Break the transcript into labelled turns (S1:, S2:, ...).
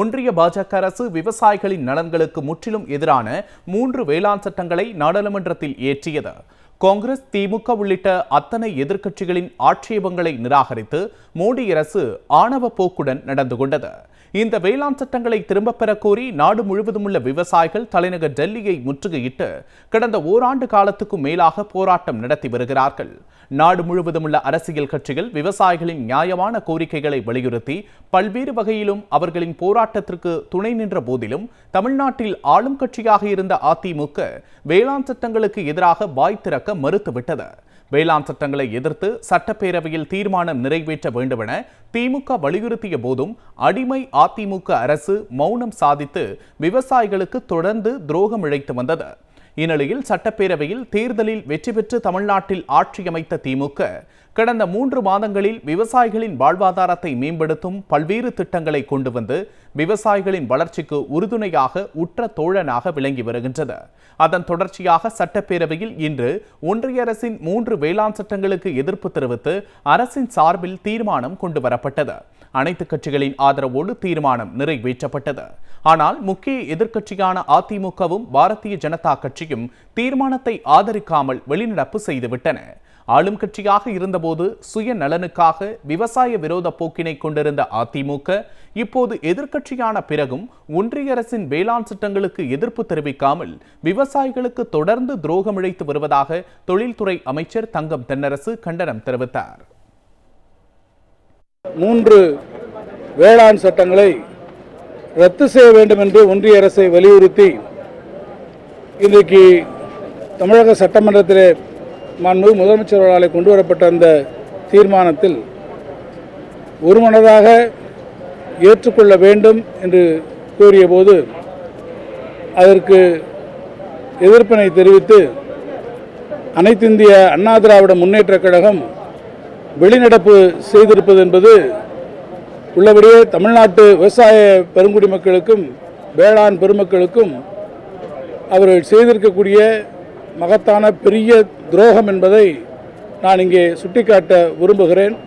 S1: ஒன்றிய பாஜக அரசு விவசாயிகளின் நலன்களுக்கு முற்றிலும் எதிரான மூன்று வேளாண் சட்டங்களை நாடாளுமன்றத்தில் ஏற்றியது காங்கிரஸ் திமுக உள்ளிட்ட அத்தனை எதிர்க்கட்சிகளின் ஆட்சேபங்களை நிராகரித்து மோடி அரசு ஆணவ போக்குடன் நடந்து கொண்டது இந்த வேளாண் சட்டங்களை திரும்பப் பெற கோரி நாடு முழுவதும் உள்ள விவசாயிகள் தலைநகர் டெல்லியை முற்றுகையிட்டு கடந்த ஓராண்டு காலத்துக்கும் மேலாக போராட்டம் நடத்தி வருகிறார்கள் நாடு முழுவதும் உள்ள அரசியல் கட்சிகள் விவசாயிகளின் நியாயமான கோரிக்கைகளை வலியுறுத்தி பல்வேறு வகையிலும் அவர்களின் போராட்டத்திற்கு துணை நின்ற போதிலும் தமிழ்நாட்டில் ஆளும் கட்சியாக இருந்த அதிமுக வேளாண் சட்டங்களுக்கு எதிராக வாய் திறக்க மறுத்துவிட்டது வேளாண் சட்டங்களை எதிர்த்து சட்டப்பேரவையில் தீர்மானம் நிறைவேற்ற வேண்டுமென திமுக வலியுறுத்திய போதும் அடிமை அதிமுக அரசு மௌனம் சாதித்து விவசாயிகளுக்கு தொடர்ந்து துரோகம் இழைத்து வந்தது இந்நிலையில் சட்டப்பேரவையில் தேர்தலில் வெற்றி பெற்று தமிழ்நாட்டில் ஆட்சியமைத்த திமுக கடந்த மூன்று மாதங்களில் விவசாயிகளின் வாழ்வாதாரத்தை மேம்படுத்தும் பல்வேறு திட்டங்களை கொண்டு வந்து விவசாயிகளின் வளர்ச்சிக்கு உறுதுணையாக உற்ற தோழனாக விளங்கி வருகின்றது அதன் தொடர்ச்சியாக சட்டப்பேரவையில் இன்று ஒன்றிய அரசின் மூன்று வேளாண் சட்டங்களுக்கு எதிர்ப்பு தெரிவித்து அரசின் சார்பில் தீர்மானம் கொண்டுவரப்பட்டது அனைத்து கட்சிகளின் ஆதரவோடு தீர்மானம் நிறைவேற்றப்பட்டது ஆனால் முக்கிய எதிர்க்கட்சியான அதிமுகவும் பாரதிய ஜனதா கட்சியும் தீர்மானத்தை ஆதரிக்காமல் வெளிநடப்பு செய்துவிட்டன ஆளும் கட்சியாக இருந்தபோது சுய நலனுக்காக விவசாய விரோத போக்கினை கொண்டிருந்த அதிமுக இப்போது எதிர்க்கட்சியான பிறகும் ஒன்றிய அரசின் வேளாண் சட்டங்களுக்கு எதிர்ப்பு தெரிவிக்காமல் விவசாயிகளுக்கு தொடர்ந்து துரோகமிழைத்து வருவதாக தொழில்துறை அமைச்சர் தங்கம் தென்னரசு கண்டனம் தெரிவித்தார் மூன்று வேளாண் சட்டங்களை
S2: ரத்து செய்ய வேண்டும் என்று ஒன்றிய அரசை வலியுறுத்தி இன்றைக்கு தமிழக சட்டமன்றத்திலே மாண்பு முதலமைச்சர்களாலே கொண்டு வரப்பட்ட அந்த தீர்மானத்தில் ஒருமனதாக ஏற்றுக்கொள்ள வேண்டும் என்று கூறியபோது அதற்கு எதிர்ப்பினை தெரிவித்து அனைத்திந்திய அண்ணா திராவிட முன்னேற்றக் கழகம் வெளிநடப்பு செய்திருப்பது என்பது உள்ளபடியே தமிழ்நாட்டு விவசாய பெருங்குடி மக்களுக்கும் வேளாண் பெருமக்களுக்கும் அவர்கள் செய்திருக்கக்கூடிய மகத்தான பெரிய துரோகம் என்பதை நான் இங்கே சுட்டிக்காட்ட விரும்புகிறேன்